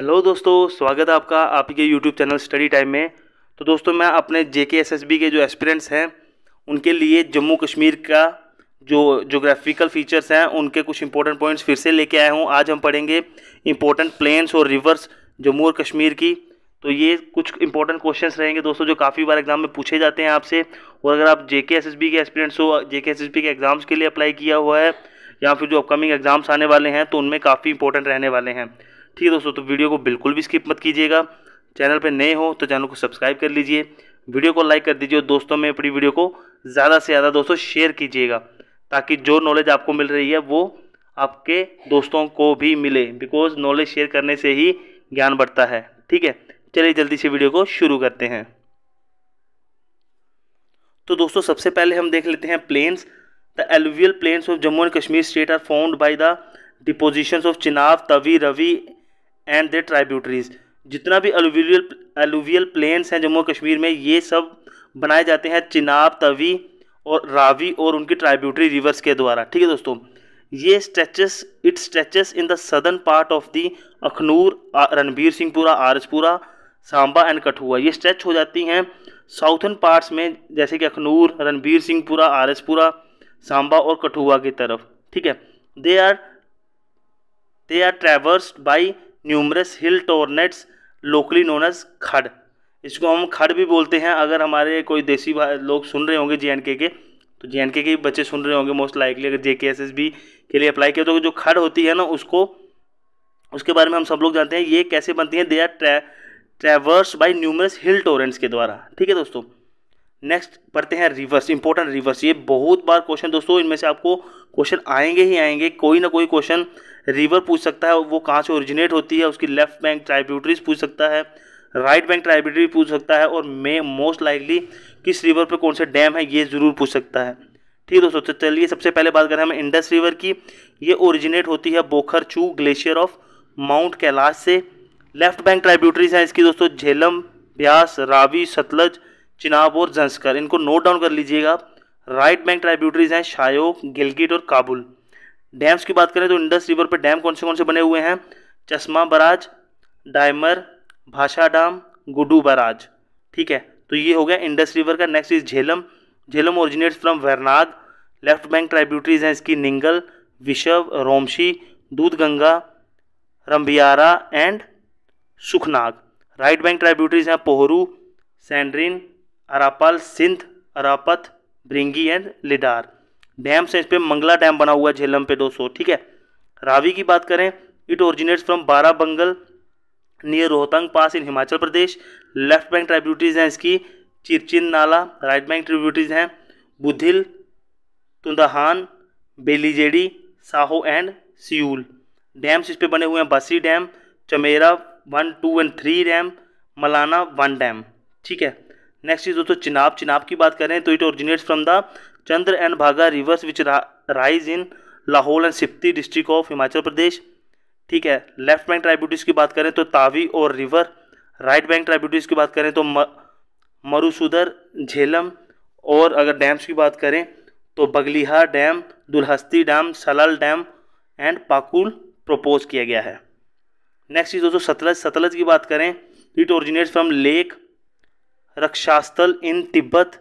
hello दोस्तों स्वागत है आपका आपके यूट्यूब चैनल स्टडी टाइम में तो दोस्तों मैं अपने जे के एस एस बी के जो एस्पिरेंट्स हैं उनके लिए जम्मू कश्मीर का जो जोग्राफिकल फीचर्स हैं उनके कुछ इंपॉर्टेंट पॉइंट्स फिर से लेके आया हूँ आज हम पढ़ेंगे इंपॉर्टेंट प्लेन्स और रिवर्स जम्मू और कश्मीर की तो ये कुछ इंपॉर्टेंट क्वेश्चंस रहेंगे दोस्तों जो काफ़ी बार एग्जाम में पूछे जाते हैं आपसे और अगर आप J K S S B के एस्पिरेंट्स हो J K S S B के एग्ज़ाम्स के लिए अप्लाई किया हुआ है या फिर जो अपकमिंग एग्ज़ाम्स आने वाले हैं तो उनमें काफ़ी इंपॉर्टेंट रहने वाले हैं ठीक है दोस्तों तो वीडियो को बिल्कुल भी स्किप मत कीजिएगा चैनल पर नए हो तो चैनल को सब्सक्राइब कर लीजिए वीडियो को लाइक कर दीजिए और दोस्तों में अपनी वीडियो को ज़्यादा से ज़्यादा दोस्तों शेयर कीजिएगा ताकि जो नॉलेज आपको मिल रही है वो आपके दोस्तों को भी मिले बिकॉज नॉलेज शेयर करने से ही ज्ञान बढ़ता है ठीक है चलिए जल्दी से वीडियो को शुरू करते हैं तो दोस्तों सबसे पहले हम देख लेते हैं plains the alluvial plains of Jammu and Kashmir state are found by the depositions of Chenab Tawi Ravi and their tributaries जितना भी एलोवियल एलुवियल प्लेन्स हैं जम्मू कश्मीर में ये सब बनाए जाते हैं चिनाब तवी और रावी और उनकी ट्राइब्यूटरी रिवर्स के द्वारा ठीक है दोस्तों ये stretches it stretches in the southern part of the Akhnoor Ranbir Singhpura Arajpura Samba and Kathua ये स्ट्रेच हो जाती हैं साउथर्न पार्ट्स में जैसे कि अखनूर रणबीर सिंहपुरा आरजपुरा सांबा और कठुआ की तरफ ठीक है they are they are traverse by numerous hill torrents locally known as खड़ इसको हम खड़ भी बोलते हैं अगर हमारे कोई देसी लोग सुन रहे होंगे जे के तो जे के बच्चे सुन रहे होंगे मोस्ट लाइकली अगर जे के लिए अप्लाई किया तो जो खड़ होती है ना उसको उसके बारे में हम सब लोग जानते हैं ये कैसे बनती है they are traverse by numerous hill torrents के द्वारा ठीक है दोस्तों नेक्स्ट पढ़ते हैं रिवर्स इंपॉर्टेंट रिवर्स ये बहुत बार क्वेश्चन दोस्तों इनमें से आपको क्वेश्चन आएंगे ही आएंगे कोई ना कोई क्वेश्चन रिवर पूछ सकता है वो कहाँ से ओरिजिनेट होती है उसकी लेफ्ट बैंक ट्राइब्यूटरीज पूछ सकता है राइट बैंक ट्राइब्यूटरी पूछ सकता है और मे मोस्ट लाइकली किस रिवर पर कौन से डैम है ये ज़रूर पूछ सकता है ठीक है दोस्तों तो चलिए सबसे पहले बात करें हम इंडस रिवर की ये ओरिजिनेट होती है Bokharchu glacier of Mount Kailash से लेफ्ट बैंक ट्राइब्यूटरीज हैं इसकी दोस्तों झेलम ब्यास रावी सतलज चिनाब और जंस्कर इनको नोट डाउन कर लीजिएगा आप राइट बैंक ट्राइब्यूटरीज हैं शायो गिलगिट और काबुल डैम्स की बात करें तो इंडस रिवर पर डैम कौन से कौन से बने हुए हैं Chashma barrage Diamer Bhasha dam Guddu barrage ठीक है तो ये हो गया इंडस रिवर का next is Jhelum Jhelum originates from Verinag left bank tributaries हैं इसकी Ningal Vishav Romshi Doodh Ganga Rambiara and Sukhnag right bank tributaries हैं पोहरू सैंड्रीन अरापाल सिंध अरापत ब्रिंगी एंड लिडार डैम्स हैं इस पर मंगला डैम बना हुआ है झेलम पे 200 ठीक है रावी की बात करें it originates from Bara Bangal near Rohtang pass in Himachal Pradesh left bank tributaries हैं इसकी Chirchin Nala right bank tributaries हैं बुधिल तुंदहान बेलीजेडी साहो एंड सियूल डैम्स इस पर बने हुए हैं Bassi dam Chamera one two and three dam Malana one dam ठीक है नेक्स्ट चीज़ दोस्तों चिनाब चिनाब की बात करें तो it originates from the Chandra and Bhaga rivers which rise in Lahaul and Spiti district of Himachal Pradesh ठीक है लेफ्ट बैंक ट्राइब्यूटीज़ की बात करें तो तावी और रिवर राइट बैंक ट्राइब्यूटीज़ की बात करें तो मरुसुदर झेलम और अगर डैम्स की बात करें तो Baglihar dam Dulhasti dam Salal dam and Pakal propose किया गया है नेक्स्ट चीज़ दोस्तों सतलज सतलज की बात करें it originates from lake Rakshastal in Tibet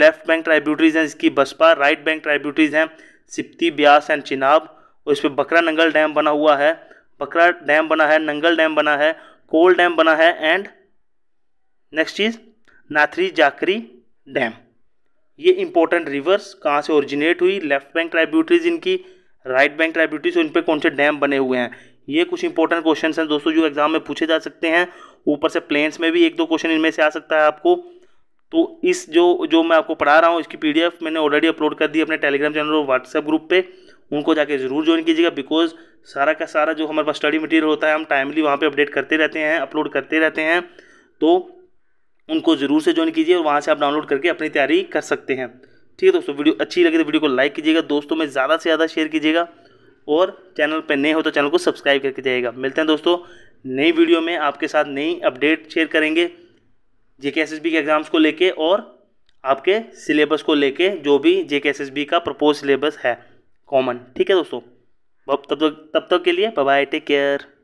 left bank tributaries हैं इसकी बसपा राइट बैंक ट्राइब्यूटरीज हैं सिप्ती ब्यास एंड चिनाब और इस पर बकरा नंगल डैम बना हुआ है बकरा डैम बना है नंगल डैम बना है कोल डैम बना है एंड नेक्स्ट चीज़ नाथरी जाकरी डैम ये इंपॉर्टेंट रिवर्स कहाँ से ओरिजिनेट हुई लेफ्ट बैंक ट्राइब्यूटरीज इनकी राइट बैंक ट्राइब्यूटरीज इन पर कौन से डैम बने हुए हैं ये कुछ इंपॉर्टेंट क्वेश्चन हैं दोस्तों जो एग्जाम में पूछे जा सकते हैं ऊपर से प्लेन्स में भी एक दो क्वेश्चन इनमें से आ सकता है आपको तो इस जो जो मैं आपको पढ़ा रहा हूँ इसकी पी मैंने ऑलरेडी अपलोड कर दी अपने टेलीग्राम चैनल और व्हाट्सएप ग्रुप पे उनको जाके ज़रूर ज्वाइन कीजिएगा बिकॉज सारा का सारा जो हमारे पास स्टडी मटेरियल होता है हम टाइमली वहाँ पे अपडेट करते रहते हैं अपलोड करते रहते हैं तो उनको ज़रूर से ज्वाइन कीजिए और वहाँ से आप डाउनलोड करके अपनी तैयारी कर सकते हैं ठीक है दोस्तों वीडियो अच्छी लगी तो वीडियो को लाइक कीजिएगा दोस्तों में ज़्यादा से ज़्यादा शेयर कीजिएगा और चैनल पर नए हो तो चैनल को सब्सक्राइब करके जाइएगा मिलते हैं दोस्तों नई वीडियो में आपके साथ नई अपडेट शेयर करेंगे जे के के एग्ज़ाम्स को लेके और आपके सिलेबस को लेके जो भी जे के का प्रपोज सिलेबस है कॉमन ठीक है दोस्तों तब तक तब तक के लिए बाय टेक केयर